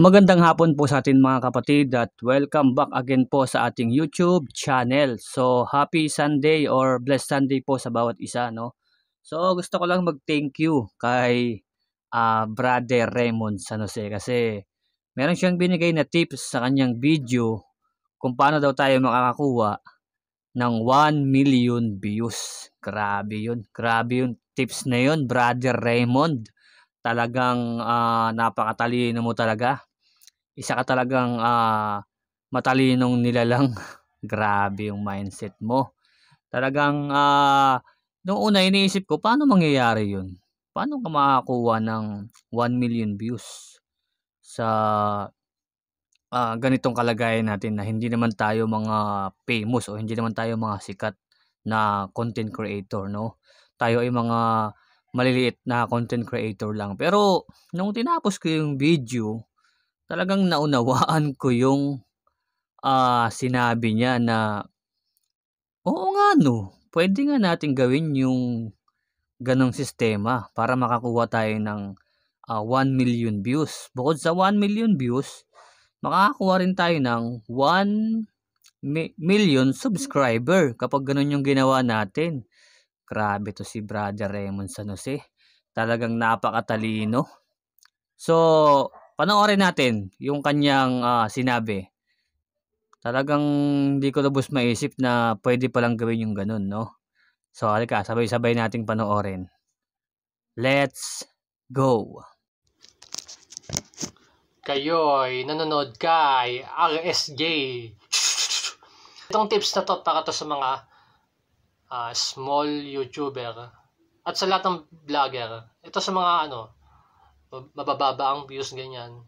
Magandang hapon po sa atin mga kapatid at welcome back again po sa ating YouTube channel. So happy Sunday or blessed Sunday po sa bawat isa no. So gusto ko lang mag-thank you kay uh, Brother Raymond San Jose kasi meron siyang binigay na tips sa kanyang video kung paano daw tayo makakakuha ng 1 million views. Grabe yun. Grabe yung Tips na yun, Brother Raymond talagang uh, napakatalino mo talaga isa ka talagang uh, matalinong nilalang. Grabe yung mindset mo. Talagang uh, ah, noong una iniisip ko, paano mangyayari yun? Paano ka makakuha ng 1 million views sa uh, ganitong kalagayan natin na hindi naman tayo mga famous o hindi naman tayo mga sikat na content creator, no? Tayo ay mga maliliit na content creator lang. Pero nung tinapos ko yung video, talagang naunawaan ko yung uh, sinabi niya na oo nga no, pwede nga natin gawin yung ganong sistema para makakuha tayo ng uh, ah, 1 million views. Bukod sa 1 million views, makakakuha rin tayo ng 1 mi- million subscriber kapag ganun yung ginawa natin. Grabe to si Brother Raymond Sanose. Talagang napakatalino. So, panoorin natin yung kanyang uh, sinabi. Talagang hindi ko lubos maisip na pwede palang gawin yung ganun, no? So, halika, sabay-sabay nating panoorin. Let's go! Kayo ay nanonood kay RSJ. Itong tips na to para to sa mga uh, small YouTuber at sa lahat ng vlogger. Ito sa mga ano, mabababa ang views, ganyan.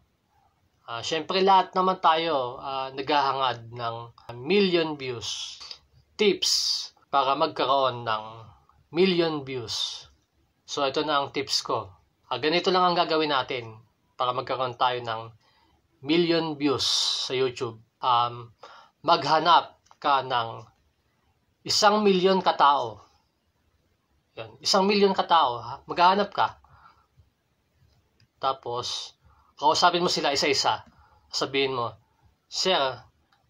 Uh, ah, Siyempre, lahat naman tayo uh, naghahangad ng million views. Tips para magkaroon ng million views. So, ito na ang tips ko. Uh, ganito lang ang gagawin natin para magkaroon tayo ng million views sa YouTube. Um, maghanap ka ng isang million katao. Yan. Isang million katao. Ha? Maghanap ka tapos, kausapin mo sila isa-isa. Sabihin mo, Sir,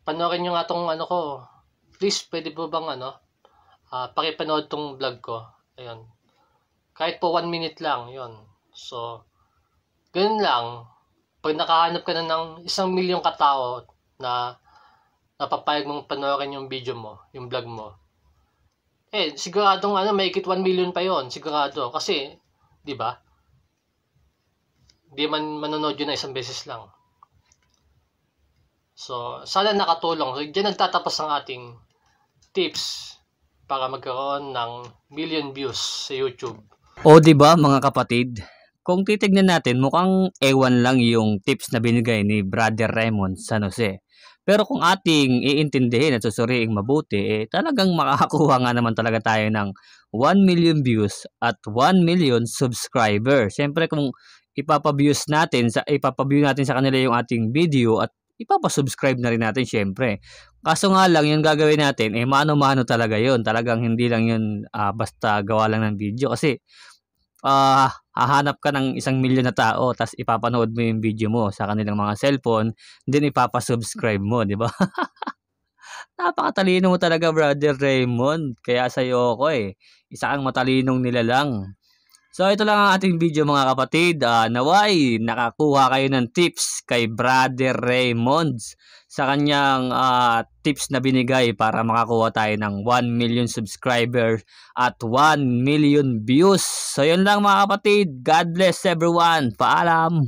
panoorin nyo nga tong ano ko. Please, pwede po bang ano, uh, pakipanood tong vlog ko. Ayun. Kahit po one minute lang, yon So, ganun lang. Pag nakahanap ka na ng isang milyong katao na napapayag mong panoorin yung video mo, yung vlog mo, eh, siguradong ano, may ikit 1 million pa yon sigurado. Kasi, di ba? di man manonood yun na isang beses lang. So, sana nakatulong. So, dyan nagtatapos ang ating tips para magkaroon ng million views sa YouTube. O di ba mga kapatid, kung titignan natin mukhang ewan lang yung tips na binigay ni Brother Raymond San Jose. Pero kung ating iintindihin at susuriing mabuti, eh, talagang makakakuha nga naman talaga tayo ng 1 million views at 1 million subscriber. Siyempre kung ipapaviews natin, sa, ipapaview natin sa kanila yung ating video at ipapasubscribe na rin natin syempre. Kaso nga lang yung gagawin natin, eh mano-mano talaga yon Talagang hindi lang yun uh, basta gawa lang ng video kasi uh, hahanap ka ng isang milyon na tao tapos ipapanood mo yung video mo sa kanilang mga cellphone, then ipapasubscribe mo, di ba? Napakatalino mo talaga, Brother Raymond. Kaya sa'yo ako eh. Isa kang matalinong nila lang. So ito lang ang ating video mga kapatid. Uh, naway nakakuha kayo ng tips kay Brother Raymonds sa kanyang uh, tips na binigay para makakuha tayo ng 1 million subscriber at 1 million views. So yun lang mga kapatid. God bless everyone. Paalam!